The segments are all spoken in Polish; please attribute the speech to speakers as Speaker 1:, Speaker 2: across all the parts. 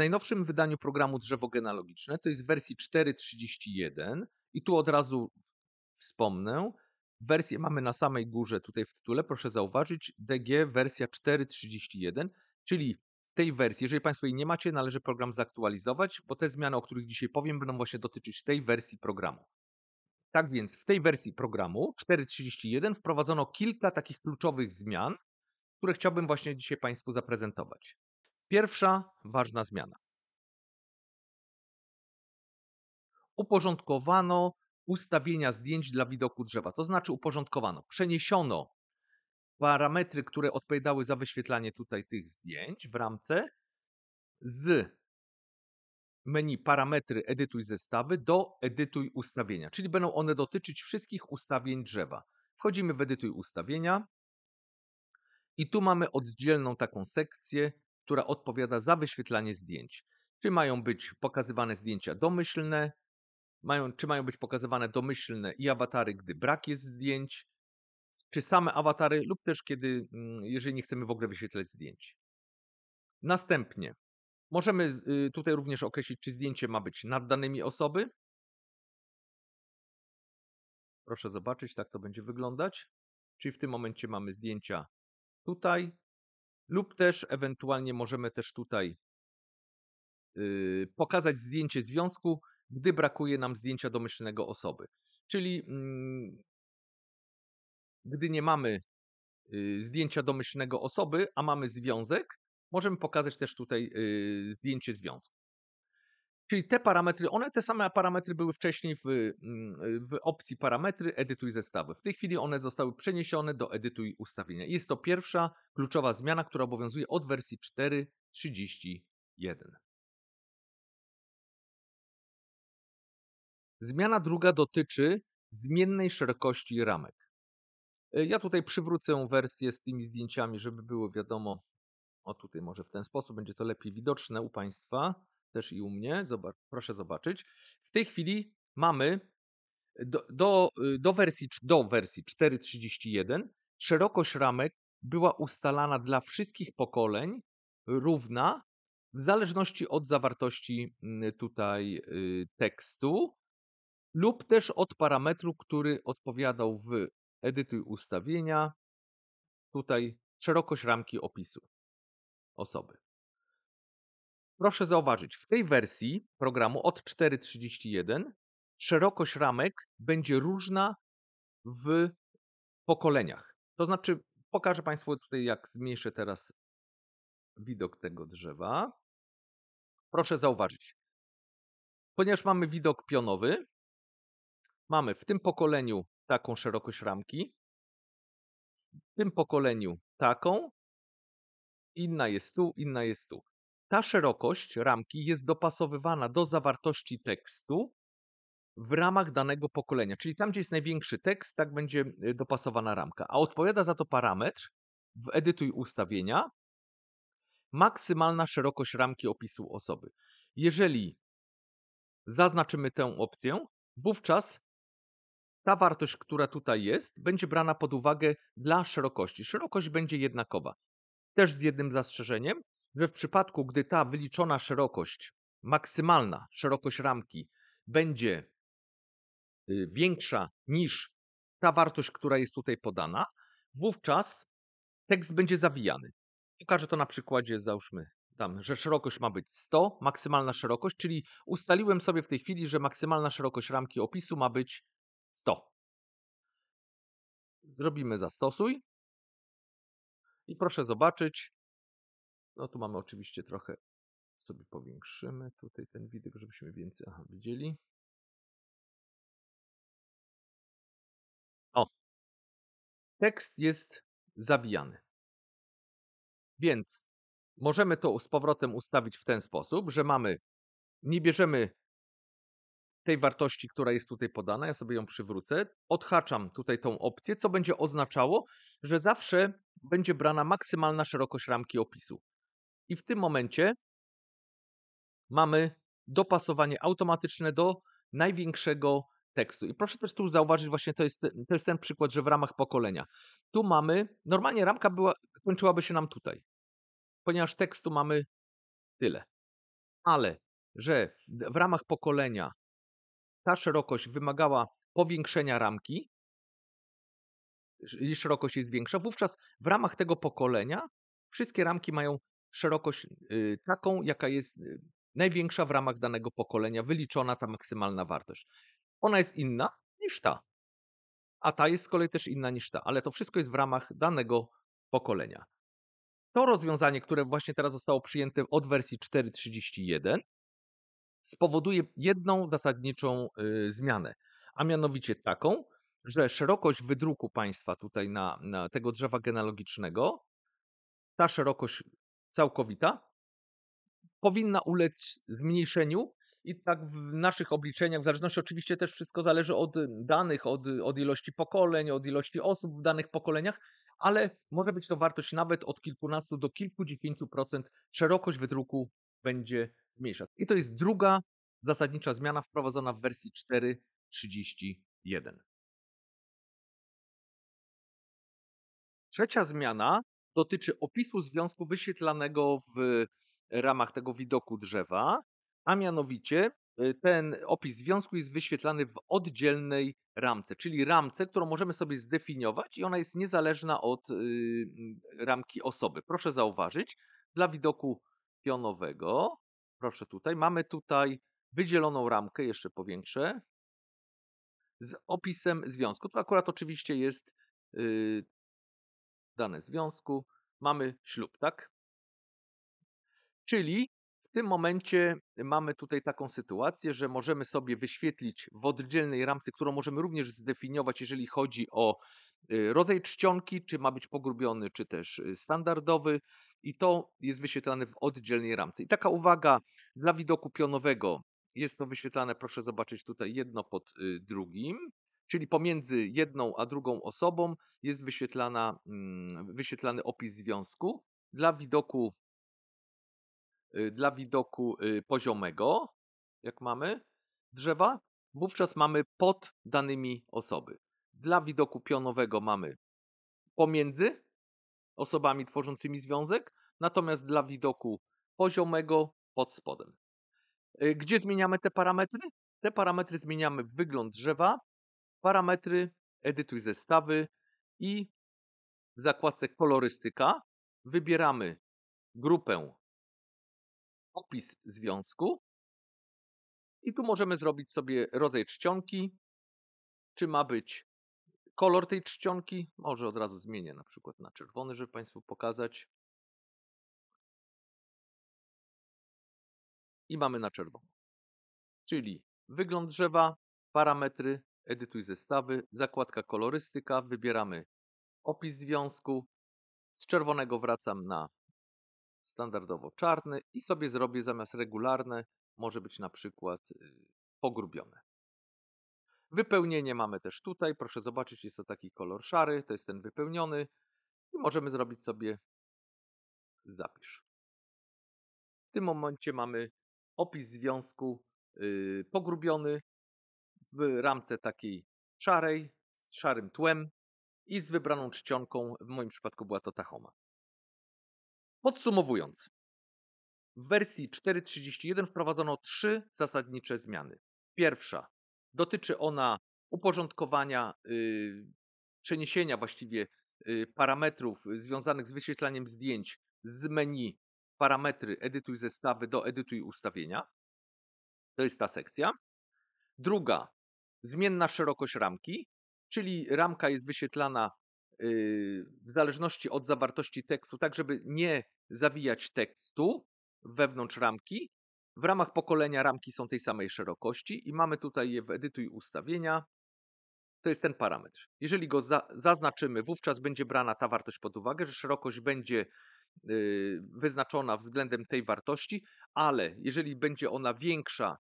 Speaker 1: najnowszym wydaniu programu Drzewo Genealogiczne, to jest w wersji 4.31 i tu od razu wspomnę, wersję mamy na samej górze tutaj w tytule, proszę zauważyć, DG wersja 4.31, czyli w tej wersji, jeżeli Państwo jej nie macie, należy program zaktualizować, bo te zmiany, o których dzisiaj powiem, będą właśnie dotyczyć tej wersji programu. Tak więc w tej wersji programu 4.31 wprowadzono kilka takich kluczowych zmian, które chciałbym właśnie dzisiaj Państwu zaprezentować. Pierwsza ważna zmiana. Uporządkowano ustawienia zdjęć dla widoku drzewa, to znaczy uporządkowano, przeniesiono parametry, które odpowiadały za wyświetlanie tutaj tych zdjęć w ramce z menu parametry edytuj zestawy do edytuj ustawienia, czyli będą one dotyczyć wszystkich ustawień drzewa. Wchodzimy w edytuj ustawienia i tu mamy oddzielną taką sekcję która odpowiada za wyświetlanie zdjęć. Czy mają być pokazywane zdjęcia domyślne, mają, czy mają być pokazywane domyślne i awatary, gdy brak jest zdjęć, czy same awatary, lub też kiedy, mm, jeżeli nie chcemy w ogóle wyświetlać zdjęć. Następnie możemy y, tutaj również określić, czy zdjęcie ma być nad danymi osoby. Proszę zobaczyć, tak to będzie wyglądać. Czyli w tym momencie mamy zdjęcia tutaj, lub też ewentualnie możemy też tutaj y, pokazać zdjęcie związku, gdy brakuje nam zdjęcia domyślnego osoby. Czyli mm, gdy nie mamy y, zdjęcia domyślnego osoby, a mamy związek, możemy pokazać też tutaj y, zdjęcie związku. Czyli te parametry, one te same parametry były wcześniej w, mm, w opcji parametry edytuj zestawy. W tej chwili one zostały przeniesione do edytuj ustawienia. Jest to pierwsza kluczowa zmiana, która obowiązuje od wersji 4.31. Zmiana druga dotyczy zmiennej szerokości ramek. E, ja tutaj przywrócę wersję z tymi zdjęciami, żeby było wiadomo. O tutaj może w ten sposób będzie to lepiej widoczne u Państwa też i u mnie. Zobacz, proszę zobaczyć. W tej chwili mamy do, do, y, do wersji, do wersji 4.31 szerokość ramek była ustalana dla wszystkich pokoleń równa w zależności od zawartości mm, tutaj y, tekstu lub też od parametru, który odpowiadał w edytuj ustawienia, tutaj szerokość ramki opisu osoby. Proszę zauważyć, w tej wersji programu od 4.31 szerokość ramek będzie różna w pokoleniach. To znaczy, pokażę Państwu tutaj, jak zmniejszę teraz widok tego drzewa. Proszę zauważyć, ponieważ mamy widok pionowy, mamy w tym pokoleniu taką szerokość ramki, w tym pokoleniu taką, inna jest tu, inna jest tu. Ta szerokość ramki jest dopasowywana do zawartości tekstu w ramach danego pokolenia. Czyli tam, gdzie jest największy tekst, tak będzie y, dopasowana ramka. A odpowiada za to parametr w edytuj ustawienia maksymalna szerokość ramki opisu osoby. Jeżeli zaznaczymy tę opcję, wówczas ta wartość, która tutaj jest, będzie brana pod uwagę dla szerokości. Szerokość będzie jednakowa. Też z jednym zastrzeżeniem, że w przypadku, gdy ta wyliczona szerokość, maksymalna szerokość ramki będzie y, większa niż ta wartość, która jest tutaj podana, wówczas tekst będzie zawijany. Pokażę to na przykładzie, załóżmy tam, że szerokość ma być 100, maksymalna szerokość, czyli ustaliłem sobie w tej chwili, że maksymalna szerokość ramki opisu ma być 100. Zrobimy zastosuj. I proszę zobaczyć, no tu mamy oczywiście trochę, sobie powiększymy tutaj ten widok, żebyśmy więcej aha, widzieli. O, tekst jest zabijany. Więc możemy to z powrotem ustawić w ten sposób, że mamy, nie bierzemy tej wartości, która jest tutaj podana, ja sobie ją przywrócę, odhaczam tutaj tą opcję, co będzie oznaczało, że zawsze będzie brana maksymalna szerokość ramki opisu. I w tym momencie mamy dopasowanie automatyczne do największego tekstu. I proszę też tu zauważyć, właśnie to jest, to jest ten przykład, że w ramach pokolenia. Tu mamy, normalnie ramka była, kończyłaby się nam tutaj, ponieważ tekstu mamy tyle. Ale, że w, w ramach pokolenia ta szerokość wymagała powiększenia ramki, i szerokość jest większa, wówczas w ramach tego pokolenia wszystkie ramki mają szerokość y, taką, jaka jest y, największa w ramach danego pokolenia, wyliczona ta maksymalna wartość. Ona jest inna niż ta, a ta jest z kolei też inna niż ta, ale to wszystko jest w ramach danego pokolenia. To rozwiązanie, które właśnie teraz zostało przyjęte od wersji 4.31, spowoduje jedną zasadniczą y, zmianę, a mianowicie taką, że szerokość wydruku państwa tutaj na, na tego drzewa genealogicznego, ta szerokość całkowita powinna ulec zmniejszeniu i tak w naszych obliczeniach, w zależności oczywiście też wszystko zależy od y, danych, od, y, od ilości pokoleń, od ilości osób w danych pokoleniach, ale może być to wartość nawet od kilkunastu do kilkudziesięciu procent. Szerokość wydruku będzie zmniejszać. I to jest druga zasadnicza zmiana wprowadzona w wersji 4.31. Trzecia zmiana dotyczy opisu związku wyświetlanego w e, ramach tego widoku drzewa, a mianowicie e, ten opis związku jest wyświetlany w oddzielnej ramce, czyli ramce, którą możemy sobie zdefiniować i ona jest niezależna od y, ramki osoby. Proszę zauważyć, dla widoku pionowego, proszę tutaj, mamy tutaj wydzieloną ramkę, jeszcze powiększę, z opisem związku. To akurat oczywiście jest y, dane związku, mamy ślub, tak? Czyli w tym momencie mamy tutaj taką sytuację, że możemy sobie wyświetlić w oddzielnej ramce, którą możemy również zdefiniować, jeżeli chodzi o y, rodzaj czcionki, czy ma być pogrubiony, czy też y, standardowy, i to jest wyświetlane w oddzielnej ramce. I taka uwaga dla widoku pionowego. Jest to wyświetlane, proszę zobaczyć tutaj jedno pod y, drugim czyli pomiędzy jedną a drugą osobą jest wyświetlana, mm, wyświetlany opis związku dla widoku, y, dla widoku y, poziomego, jak mamy drzewa, wówczas mamy pod danymi osoby. Dla widoku pionowego mamy pomiędzy osobami tworzącymi związek, natomiast dla widoku poziomego pod spodem. Y, gdzie zmieniamy te parametry? Te parametry zmieniamy w wygląd drzewa, parametry, edytuj zestawy i w zakładce kolorystyka wybieramy grupę opis związku i tu możemy zrobić sobie rodzaj czcionki, czy ma być kolor tej czcionki, może od razu zmienię na przykład na czerwony, żeby Państwu pokazać. I mamy na czerwono. Czyli wygląd drzewa, parametry, edytuj zestawy, zakładka kolorystyka, wybieramy opis związku, z czerwonego wracam na standardowo czarny i sobie zrobię zamiast regularne, może być na przykład y, pogrubione. Wypełnienie mamy też tutaj, proszę zobaczyć, jest to taki kolor szary, to jest ten wypełniony i możemy zrobić sobie zapisz. W tym momencie mamy opis związku y, pogrubiony w ramce takiej szarej, z szarym tłem i z wybraną czcionką. W moim przypadku była to Tahoma. Podsumowując, w wersji 4.31 wprowadzono trzy zasadnicze zmiany. Pierwsza dotyczy ona uporządkowania, yy, przeniesienia właściwie yy, parametrów związanych z wyświetlaniem zdjęć z menu parametry edytuj zestawy do edytuj ustawienia. To jest ta sekcja. Druga zmienna szerokość ramki, czyli ramka jest wyświetlana y, w zależności od zawartości tekstu, tak żeby nie zawijać tekstu wewnątrz ramki. W ramach pokolenia ramki są tej samej szerokości i mamy tutaj je w edytuj ustawienia. To jest ten parametr. Jeżeli go za zaznaczymy, wówczas będzie brana ta wartość pod uwagę, że szerokość będzie y, wyznaczona względem tej wartości, ale jeżeli będzie ona większa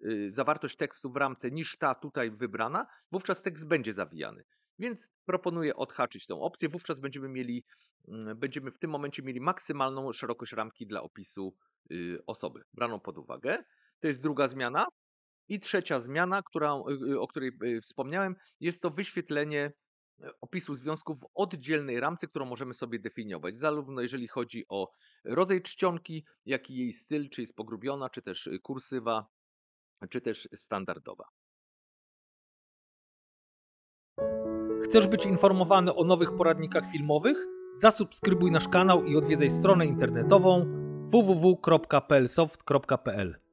Speaker 1: Y, zawartość tekstu w ramce niż ta tutaj wybrana, wówczas tekst będzie zawijany. Więc proponuję odhaczyć tą opcję. Wówczas będziemy mieli, mm, będziemy w tym momencie mieli maksymalną szerokość ramki dla opisu y, osoby, braną pod uwagę. To jest druga zmiana. I trzecia zmiana, która, y, o której wspomniałem, jest to wyświetlenie opisu związków w oddzielnej ramce, którą możemy sobie definiować, zarówno jeżeli chodzi o rodzaj czcionki, jak i jej styl, czy jest pogrubiona, czy też kursywa, czy też standardowa. Chcesz być informowany o nowych poradnikach filmowych? Zasubskrybuj nasz kanał i odwiedzaj stronę internetową www.plsoft.pl.